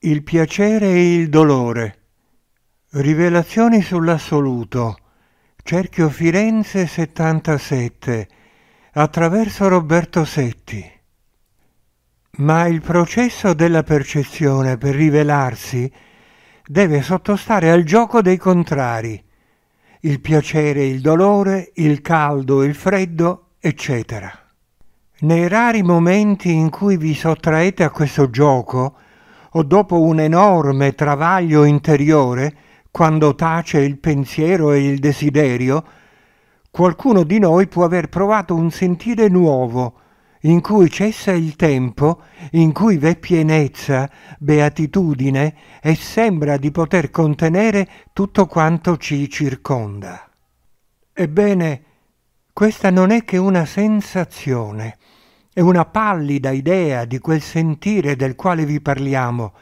Il piacere e il dolore. Rivelazioni sull'assoluto. Cerchio Firenze 77. Attraverso Roberto Setti. Ma il processo della percezione per rivelarsi deve sottostare al gioco dei contrari. Il piacere e il dolore, il caldo e il freddo, eccetera. Nei rari momenti in cui vi sottraete a questo gioco, o dopo un enorme travaglio interiore, quando tace il pensiero e il desiderio, qualcuno di noi può aver provato un sentire nuovo, in cui cessa il tempo, in cui v'è pienezza, beatitudine e sembra di poter contenere tutto quanto ci circonda. Ebbene, questa non è che una sensazione, è una pallida idea di quel sentire del quale vi parliamo,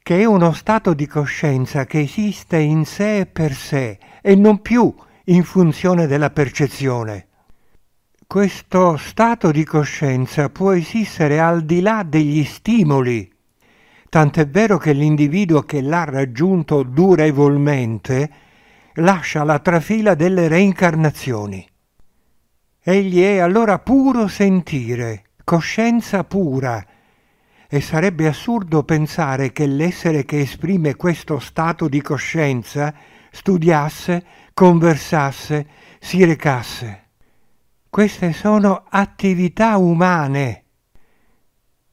che è uno stato di coscienza che esiste in sé e per sé e non più in funzione della percezione. Questo stato di coscienza può esistere al di là degli stimoli, tant'è vero che l'individuo che l'ha raggiunto durevolmente lascia la trafila delle reincarnazioni. Egli è allora puro sentire, coscienza pura, e sarebbe assurdo pensare che l'essere che esprime questo stato di coscienza studiasse, conversasse, si recasse. Queste sono attività umane.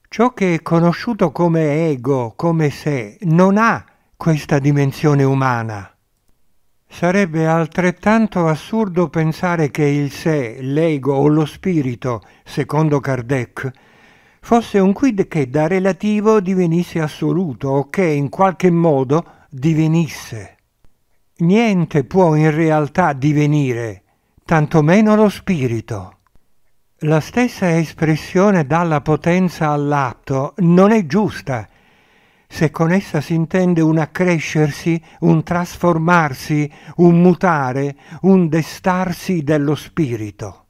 Ciò che è conosciuto come ego, come sé, non ha questa dimensione umana. Sarebbe altrettanto assurdo pensare che il sé, l'ego o lo spirito, secondo Kardec, fosse un quid che da relativo divenisse assoluto o che in qualche modo divenisse. Niente può in realtà divenire, tantomeno lo spirito. La stessa espressione dalla potenza all'atto non è giusta se con essa si intende un accrescersi, un trasformarsi, un mutare, un destarsi dello spirito.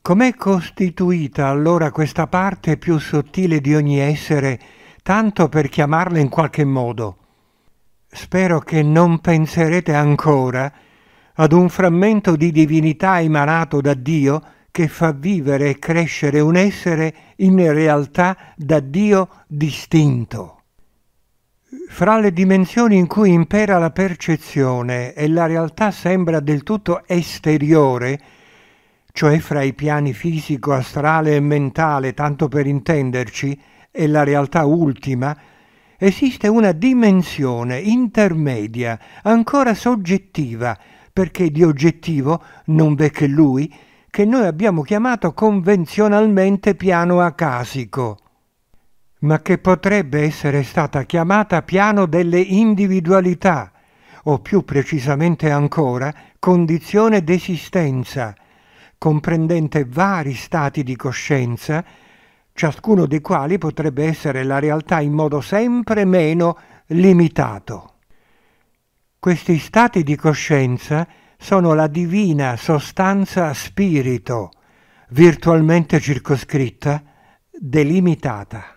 Com'è costituita allora questa parte più sottile di ogni essere, tanto per chiamarla in qualche modo? Spero che non penserete ancora ad un frammento di divinità emanato da Dio che fa vivere e crescere un essere in realtà da Dio distinto. Fra le dimensioni in cui impera la percezione e la realtà sembra del tutto esteriore, cioè fra i piani fisico, astrale e mentale, tanto per intenderci, e la realtà ultima, esiste una dimensione intermedia, ancora soggettiva, perché di oggettivo non v'è che lui, che noi abbiamo chiamato convenzionalmente piano acasico ma che potrebbe essere stata chiamata piano delle individualità, o più precisamente ancora condizione d'esistenza, comprendente vari stati di coscienza, ciascuno dei quali potrebbe essere la realtà in modo sempre meno limitato. Questi stati di coscienza sono la divina sostanza spirito, virtualmente circoscritta, delimitata.